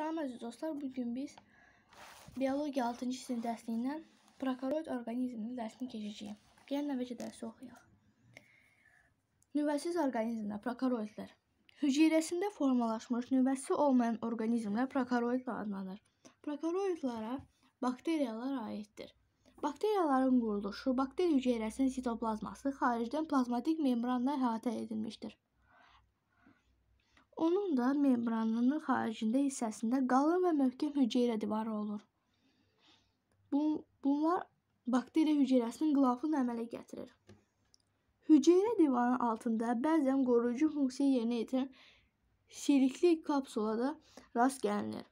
Salam əziz dostlar, bu gün biz biologiya 6-cı sinif dərsliyindən prokaroid orqanizmin dərsini keçəcəyik. Gəlin əvvəlcə dərsi oxuyaq. Nüvəsiz orqanizmlər, prokaroidlər. Hüceyrəsində formalaşmış nüvəsi olmayan orqanizmlər prokaroidlər adlanır. Prokaroidlara bakteriyalar aiddir. Bakteriyaların quruluşu, bakteriya hüceyrəsinin sitoplazması xaricdən plazmatik membranla əhatə edilmişdir. Onun da membranının xaricində hissəsində qalın və möhkəm hüceyrə divarı olur. Bun bunlar bakteriya hüceyrəsinin qlafını əmələ gətirir. Hüceyrə divarının altında bəzən qoruyucu funksiya yerinə yetirən silikli kapsula da rast gəlinir.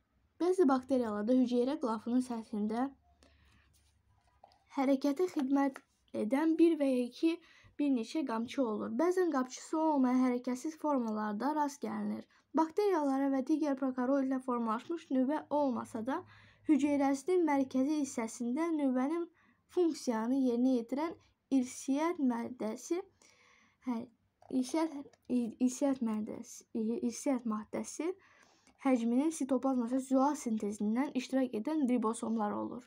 Bəzi bakteriyalarda hüceyrə qlafının səthində hərəkətə xidmət edən 1 və 2 bir neçə qamçı olur. Bəzən qapçısı olmayan hərəkətsiz formalarda rast gəlinir. Bakteriyalara və digər prokaroidlə formalaşmış nüvə olmasa da, hüceyrəsinin mərkəzi hissəsində nüvənin funksiyanı yerinə yetirən irsiyyət maddəsi hə, irsiyyət irsiyyət maddəsi, irsiyyət maddəsi həcminin sitoplazmada züal sintezindən iştirak edən ribosomlar olur.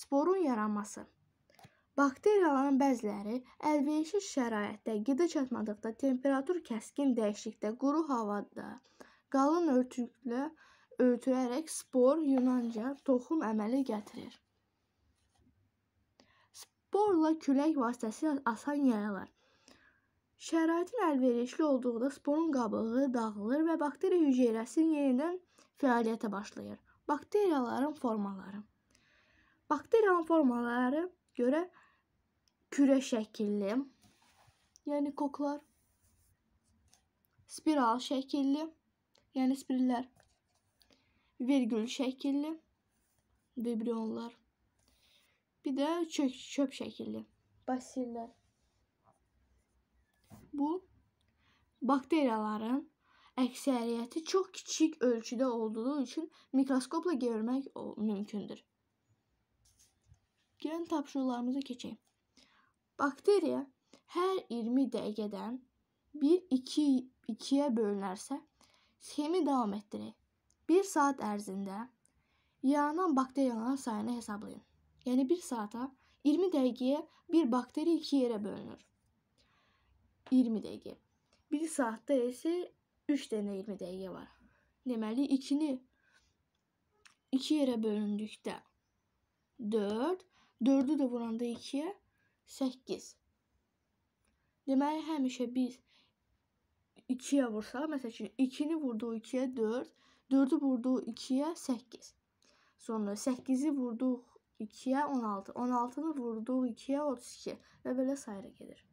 Sporun yaranması Bakteriyaların bəziləri əlverişli şəraitdə qida çatmadıqda, temperatur kəskin dəyişiklikdə, quru havada, qalın örtüklə örtülərək spor yunanca toxum əmələ gətirir. Sporla külək vasitəsilə asan yayılır. Şəraitin əlverişli olduqda sporun qabığı dağılır və bakteriya hüceyrəsi yenidən fəaliyyətə başlayır. Bakteriyaların formaları. Bakteriyanın formaları görə kürə şəkilli, yəni koklar, spiral şəkilli, yəni spirallər, vergül şəkilli vibrionlar. Bir də çök, çöp şəkilli basillər. Bu bakteriyaların əksəriyyəti çox kiçik ölçüdə olduğu üçün mikroskopla görmək mümkündür. Gəlin tapşırıqlarımıza keçək. Bakteriya hər 20 dəqiqədən 1-2-yə bölünərsə, sxemi davam etdirək. 1 saat ərzində yaranan bakteriyaların sayını hesablayın. Yəni 1 saata 20 dəqiqəyə bir bakteriya 2 yerə bölünür. 20 dəqiqə. 1 saatda isə 3 dənə 20 dəqiqə var. Deməli 2-ni 2 yerə bölündükdə 4, 4-ü də vuranda 2-yə 8. Deməli, həmişə biz 2-yə vursaq, məsəl üçün 2-ni vurduq 2-yə 4, 4-ü vurduq 2-yə 8. Sonra 8-i vurduq 2-yə 16, 16-nı vurduq 2-yə 32 və belə sayıra gedir.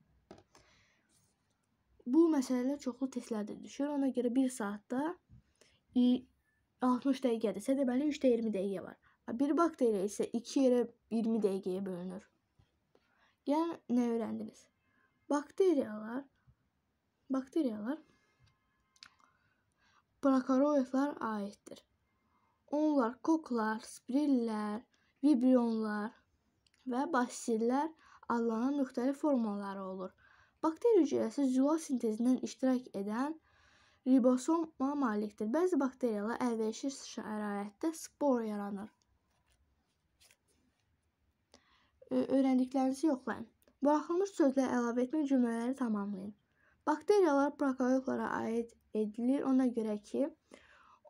Bu məsələlər çoxlu testlərdə düşür. Ona görə 1 saatda 60 dəqiqədirsə, deməli 3 də 20 dəqiqə var. Bir bakteriya isə 2 yerə 20 dəqiqəyə bölünür. Yəni nə öyrəndiniz? Bakteriyalar bakteriyalar prokaroidlər aiddir. Onlar koklar, spirilllər, vibrionlar və basillər adlanan müxtəlif formaları olur. Bakteriya hüceyrəsi züla sintezindən iştirak edən ribosoma malikdir. Bəzi bakteriyalar əlverişli şəraitdə spor yaranır. öyrəndiklərinizi yoxlayın. Buraxılmış sözlər əlavə etmək cümlələri tamamlayın. Bakteriyalar prokaryotlara aid edilir ona görə ki,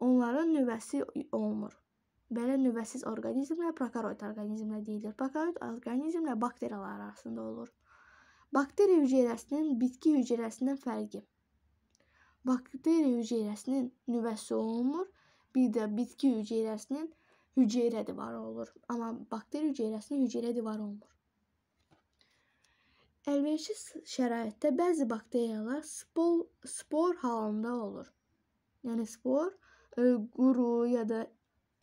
onların növbəsi olmur. Belə növbəsiz orqanizmlər prokaryot orqanizmlə deyilir. Prokaryot orqanizmlə bakteriyalar arasında olur. Bakteriya hüceyrəsinin bitki hüceyrəsindən fərqi. Bakteriya hüceyrəsinin nüvəsi olunmur, bir də bitki hüceyrəsinin hüceyrə divarı olur, amma bakter hüceyrəsinin hüceyrə divarı olmur. Əlverişsiz şəraitdə bəzi bakteriyalar spor, spor halında olur. Yəni spor e, quru ya da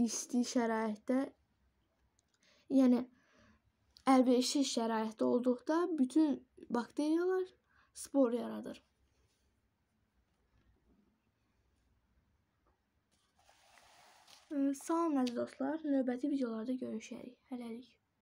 isti şəraitdə yəni əlverişsiz şəraitdə olduqda bütün bakteriyalar spor yaradır. Salam əziz dostlar, növbəti videolarda görüşərik. Hələlik.